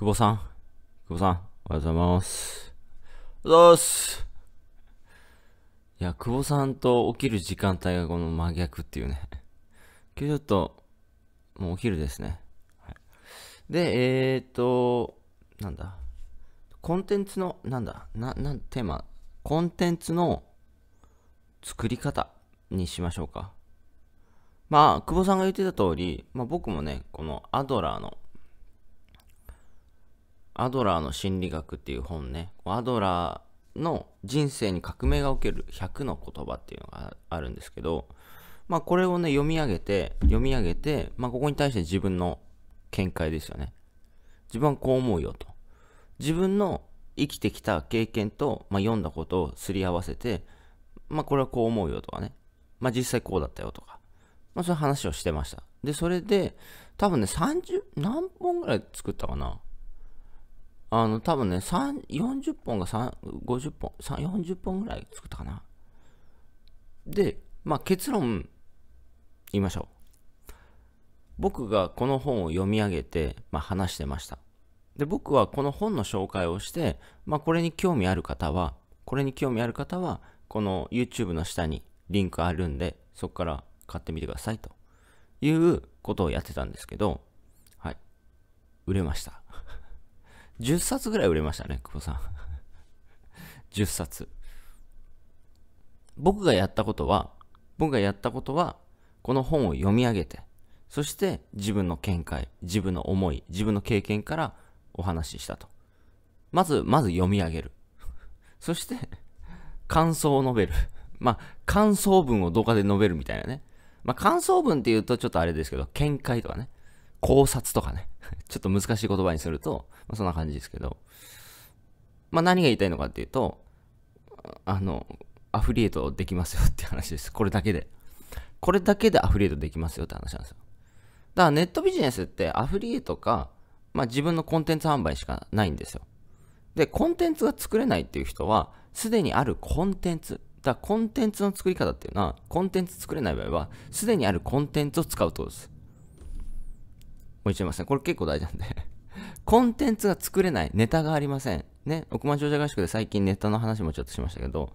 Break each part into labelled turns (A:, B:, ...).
A: 久保さん久保さん、おはようございます。おはようございます。いや、久保さんと起きる時間帯がこの真逆っていうね。今日ちょっと、もうお昼ですね。はい、で、えー、っと、なんだ。コンテンツの、なんだ、な、なテーマ、コンテンツの作り方にしましょうか。まあ、久保さんが言ってた通り、まあ僕もね、このアドラーのアドラーの心理学っていう本ね、アドラーの人生に革命が起きる100の言葉っていうのがあるんですけど、まあこれをね、読み上げて、読み上げて、まあここに対して自分の見解ですよね。自分はこう思うよと。自分の生きてきた経験と、まあ、読んだことをすり合わせて、まあこれはこう思うよとかね。まあ実際こうだったよとか。まあそういう話をしてました。で、それで、多分ね、30、何本ぐらい作ったかなあの、多分ね、3、40本が3、50本、3、40本ぐらい作ったかな。で、まあ結論、言いましょう。僕がこの本を読み上げて、まあ話してました。で、僕はこの本の紹介をして、まあこれに興味ある方は、これに興味ある方は、この YouTube の下にリンクあるんで、そこから買ってみてくださいということをやってたんですけど、はい。売れました。10冊ぐらい売れましたね、久保さん。10 冊。僕がやったことは、僕がやったことは、この本を読み上げて、そして自分の見解、自分の思い、自分の経験からお話ししたと。まず、まず読み上げる。そして、感想を述べる。まあ、感想文を動画で述べるみたいなね。まあ、感想文って言うとちょっとあれですけど、見解とかね。考察とかね。ちょっと難しい言葉にすると、まあ、そんな感じですけど。まあ、何が言いたいのかっていうと、あの、アフリエイトできますよって話です。これだけで。これだけでアフリエイトできますよって話なんですよ。だからネットビジネスってアフリエイトか、まあ、自分のコンテンツ販売しかないんですよ。で、コンテンツが作れないっていう人は、すでにあるコンテンツ。だからコンテンツの作り方っていうのは、コンテンツ作れない場合は、すでにあるコンテンツを使うとです。もう一度言いますね。これ結構大事なんで コンテンツが作れない。ネタがありません。ね。億万長者合宿で最近ネタの話もちょっとしましたけど、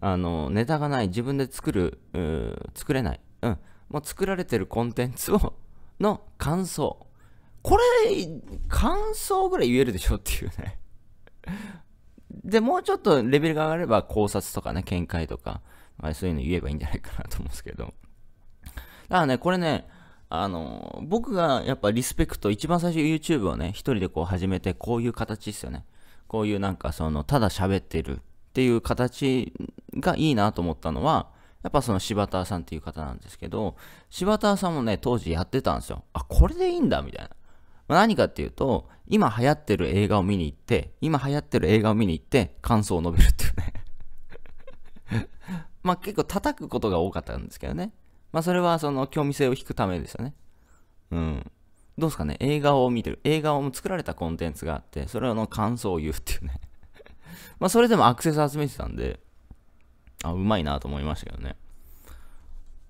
A: あの、ネタがない。自分で作る、作れない。うん。もう作られてるコンテンツを、の感想。これ、感想ぐらい言えるでしょっていうね で、もうちょっとレベルが上がれば考察とかね、見解とか、そういうの言えばいいんじゃないかなと思うんですけど。だからね、これね、あの、僕がやっぱリスペクト、一番最初 YouTube をね、一人でこう始めて、こういう形ですよね。こういうなんかその、ただ喋ってるっていう形がいいなと思ったのは、やっぱその柴田さんっていう方なんですけど、柴田さんもね、当時やってたんですよ。あ、これでいいんだ、みたいな。何かっていうと、今流行ってる映画を見に行って、今流行ってる映画を見に行って、感想を述べるっていうね まあ結構叩くことが多かったんですけどね。まあ、それはその興味性を引くためですよね。うん。どうですかね映画を見てる。映画を作られたコンテンツがあって、それの感想を言うっていうね まあ、それでもアクセス集めてたんで、あ、うまいなと思いましたけどね。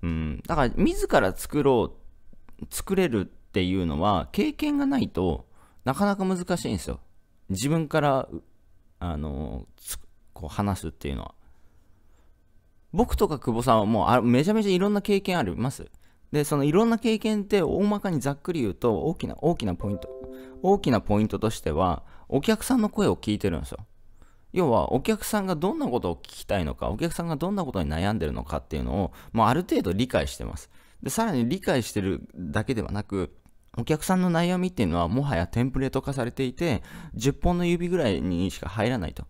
A: うん。だから、自ら作ろう、作れるっていうのは、経験がないとなかなか難しいんですよ。自分から、あの、こう話すっていうのは。僕とか久保さんはもうあめちゃめちゃいろんな経験あります。で、そのいろんな経験って大まかにざっくり言うと大きな大きなポイント。大きなポイントとしてはお客さんの声を聞いてるんですよ。要はお客さんがどんなことを聞きたいのか、お客さんがどんなことに悩んでるのかっていうのをもうある程度理解してます。で、さらに理解してるだけではなく、お客さんの悩みっていうのはもはやテンプレート化されていて、10本の指ぐらいにしか入らないと。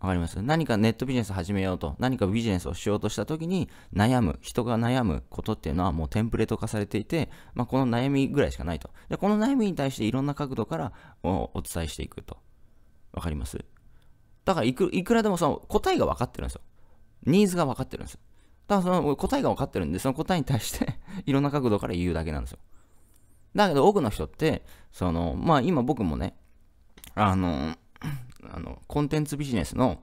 A: わかります何かネットビジネス始めようと、何かビジネスをしようとした時に悩む、人が悩むことっていうのはもうテンプレート化されていて、まあ、この悩みぐらいしかないと。で、この悩みに対していろんな角度からお伝えしていくと。わかりますだからいく、いくらでもその答えが分かってるんですよ。ニーズが分かってるんですよ。だからその答えが分かってるんで、その答えに対して いろんな角度から言うだけなんですよ。だけど多くの人って、その、まあ今僕もね、あの、あの、コンテンツビジネスの、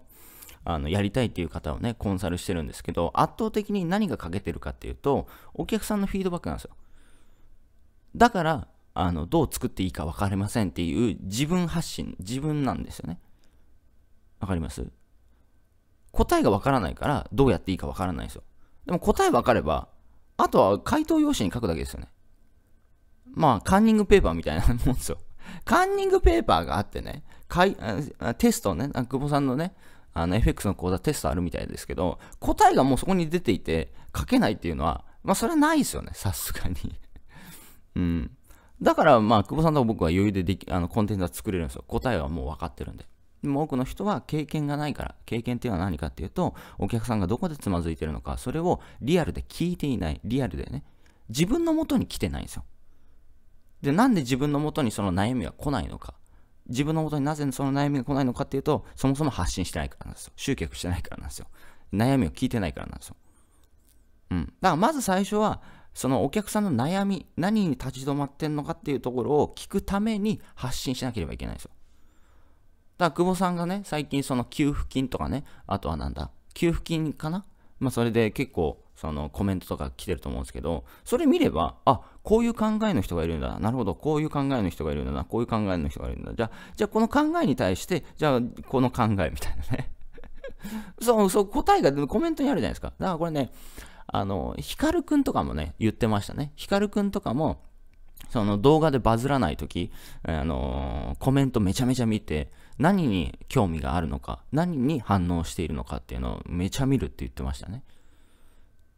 A: あの、やりたいっていう方をね、コンサルしてるんですけど、圧倒的に何が欠けてるかっていうと、お客さんのフィードバックなんですよ。だから、あの、どう作っていいか分かりませんっていう自分発信、自分なんですよね。わかります答えが分からないから、どうやっていいか分からないんですよ。でも答え分かれば、あとは回答用紙に書くだけですよね。まあ、カンニングペーパーみたいなもんですよ。カンニングペーパーがあってね、かいテストね、久保さんのね、あの FX の講座テストあるみたいですけど、答えがもうそこに出ていて、書けないっていうのは、まあそれはないですよね、さすがに うん。だからまあ、久保さんと僕は余裕でできあのコンテンツは作れるんですよ。答えはもう分かってるんで。でも多くの人は経験がないから、経験っていうのは何かっていうと、お客さんがどこでつまずいてるのか、それをリアルで聞いていない、リアルでね、自分のもとに来てないんですよ。で、なんで自分のもとにその悩みは来ないのか。自分のもとになぜその悩みが来ないのかっていうと、そもそも発信してないからなんですよ。集客してないからなんですよ。悩みを聞いてないからなんですよ。うん。だからまず最初は、そのお客さんの悩み、何に立ち止まってんのかっていうところを聞くために発信しなければいけないんですよ。だから久保さんがね、最近その給付金とかね、あとはなんだ、給付金かなまあそれで結構そのコメントとか来てると思うんですけど、それ見れば、あ、こういう考えの人がいるんだ。なるほど、こういう考えの人がいるんだな。こういう考えの人がいるんだ。じゃあ、じゃこの考えに対して、じゃあ、この考えみたいなね。そう、そう、答えがコメントにあるじゃないですか。だからこれね、あの、ヒカルくんとかもね、言ってましたね。ヒカルくんとかも、その動画でバズらないとき、あのー、コメントめちゃめちゃ見て、何に興味があるのか、何に反応しているのかっていうのをめちゃ見るって言ってましたね。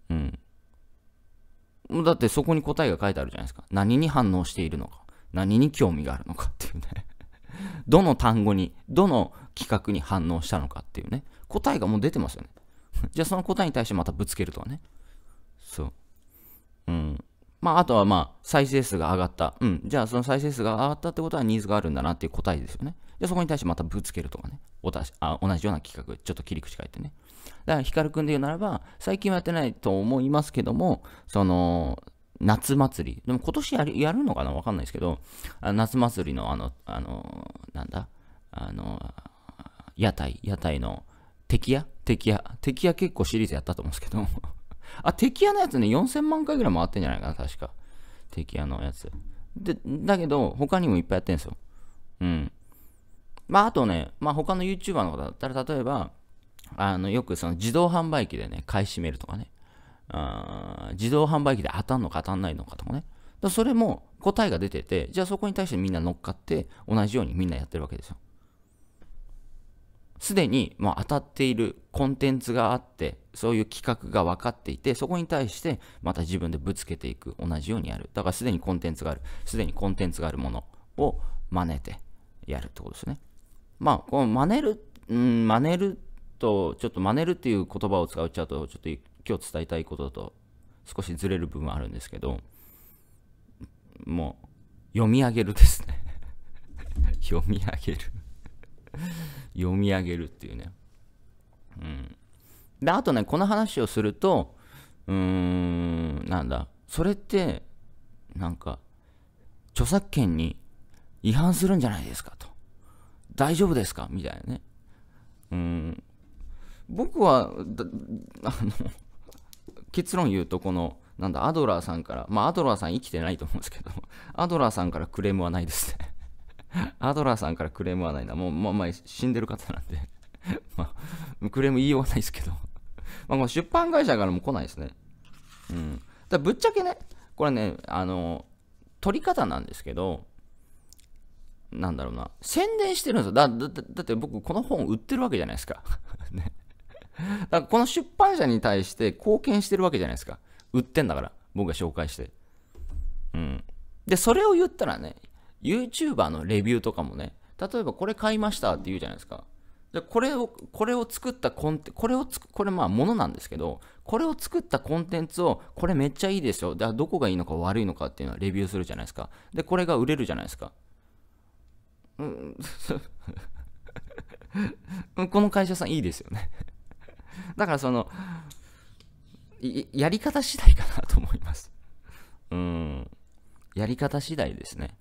A: うん。だってそこに答えが書いてあるじゃないですか。何に反応しているのか。何に興味があるのかっていうね。どの単語に、どの企画に反応したのかっていうね。答えがもう出てますよね。じゃあその答えに対してまたぶつけるとはね。そう。まあ、あとはまあ、再生数が上がった。うん。じゃあ、その再生数が上がったってことはニーズがあるんだなっていう答えですよね。で、そこに対してまたぶつけるとかね。おたしあ同じような企画、ちょっと切り口変えてね。だから、ヒカル君で言うならば、最近はやってないと思いますけども、その、夏祭り。でも今年やるやるのかなわかんないですけど、あ夏祭りのあの、あの、なんだ、あの、屋台、屋台の、敵屋敵屋。敵屋結構シリーズやったと思うんですけどあ、敵屋のやつね、4000万回ぐらい回ってんじゃないかな、確か。敵屋のやつ。で、だけど、他にもいっぱいやってんですよ。うん。まあ、あとね、まあ、他の YouTuber の方だったら、例えば、あの、よくその自動販売機でね、買い占めるとかね。自動販売機で当たんのか当たんないのかとかね。だそれも答えが出てて、じゃあそこに対してみんな乗っかって、同じようにみんなやってるわけですよ。すでにもう当たっているコンテンツがあって、そういう企画が分かっていて、そこに対してまた自分でぶつけていく。同じようにやる。だからすでにコンテンツがある。すでにコンテンツがあるものを真似てやるってことですね。まあ、この真似る、うん、真似ると、ちょっと真似るっていう言葉を使っちゃうと、ちょっと今日伝えたいことだと少しずれる部分はあるんですけど、もう、読み上げるですね 読み上げる読み上げるっていうね。うん。で、あとね、この話をすると、うーん、なんだ、それって、なんか、著作権に違反するんじゃないですかと。大丈夫ですかみたいなね。うん。僕は、あの結論言うと、この、なんだ、アドラーさんから、まあ、アドラーさん生きてないと思うんですけど、アドラーさんからクレームはないですね アドラーさんからクレームはないな。もう、まあまあ、死んでる方なんで まあ、クレーム言いようがないですけど まあ、出版会社からも来ないですね。うん。だぶっちゃけね、これね、あの、取り方なんですけど、なんだろうな、宣伝してるんですよ。だだだって僕、この本売ってるわけじゃないですか。ね。だからこの出版社に対して貢献してるわけじゃないですか。売ってんだから、僕が紹介して。うん。で、それを言ったらね、YouTuber のレビューとかもね、例えばこれ買いましたって言うじゃないですか。でこれを、これを作ったコンテこれをつ、これまあものなんですけど、これを作ったコンテンツを、これめっちゃいいですよ。だどこがいいのか悪いのかっていうのはレビューするじゃないですか。で、これが売れるじゃないですか。うん、この会社さんいいですよねだからその、やり方次第かなと思います。うん。やり方次第ですね。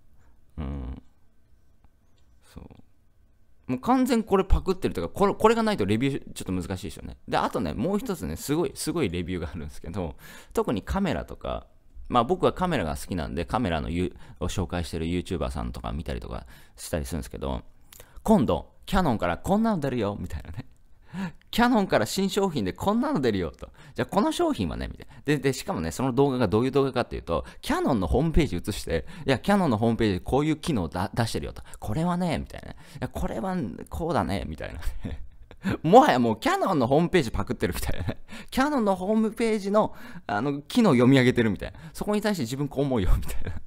A: もう完全これパクってるとか、これこれがないとレビューちょっと難しいですよね。で、あとね、もう一つね、すごい、すごいレビューがあるんですけど、特にカメラとか、まあ僕はカメラが好きなんで、カメラのを紹介してる YouTuber さんとか見たりとかしたりするんですけど、今度、キャノンからこんなの出るよ、みたいなね。キヤノンから新商品でこんなの出るよと。じゃあこの商品はね、みたいな。で、で、しかもね、その動画がどういう動画かっていうと、キヤノンのホームページ映して、いや、キヤノンのホームページこういう機能だ出してるよと。これはね、みたいな。いや、これはこうだね、みたいな。もはやもうキャノンのホームページパクってるみたいな。キャノンのホームページの、あの、機能読み上げてるみたいな。そこに対して自分こう思うよ、みたいな。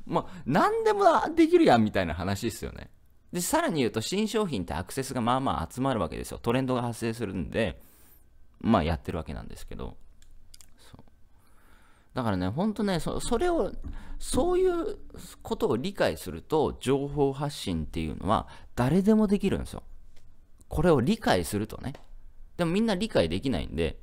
A: まあ、何でもできるやん、みたいな話ですよね。で、さらに言うと、新商品ってアクセスがまあまあ集まるわけですよ。トレンドが発生するんで、まあやってるわけなんですけど。だからね、ほんとねそ、それを、そういうことを理解すると、情報発信っていうのは誰でもできるんですよ。これを理解するとね。でもみんな理解できないんで、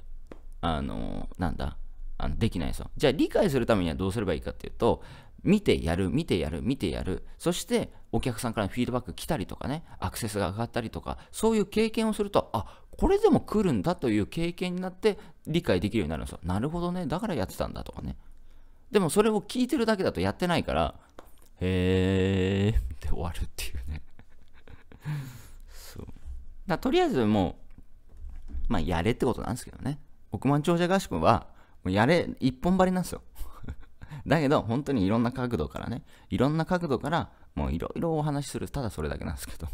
A: あのー、なんだ、あのできないですよ。じゃあ理解するためにはどうすればいいかっていうと、見てやる、見てやる、見てやる。そしてお客さんからフィードバック来たりとかね、アクセスが上がったりとか、そういう経験をすると、あ、これでも来るんだという経験になって理解できるようになるんですよ。なるほどね。だからやってたんだとかね。でもそれを聞いてるだけだとやってないから、へーって終わるっていうね そうだとりあえずもう、まあやれってことなんですけどね。億万長者合宿は、もうやれ、一本張りなんですよ。だけど、本当にいろんな角度からね、いろんな角度から、もういろいろお話しする、ただそれだけなんですけど。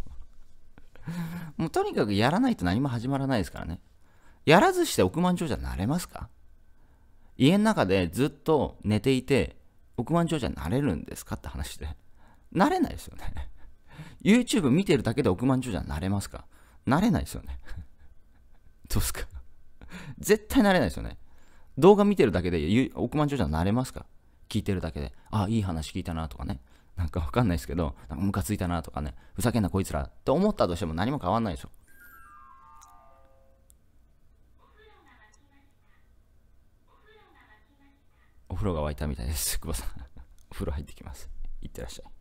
A: もうとにかくやらないと何も始まらないですからね。やらずして億万長者になれますか家の中でずっと寝ていて、億万長者になれるんですかって話で。なれないですよね。YouTube 見てるだけで億万長者になれますかなれないですよね。どうすか絶対なれないですよね。動画見てるだけで億万長者になれますか聞いてるだけで、あ、いい話聞いたなとかね、なんかわかんないですけど、なんかムカついたなとかね、ふざけんなこいつらって思ったとしても何も変わんないでしょ。お風呂が沸いたみたいです。久保さん。お風呂入ってきます。いってらっしゃい。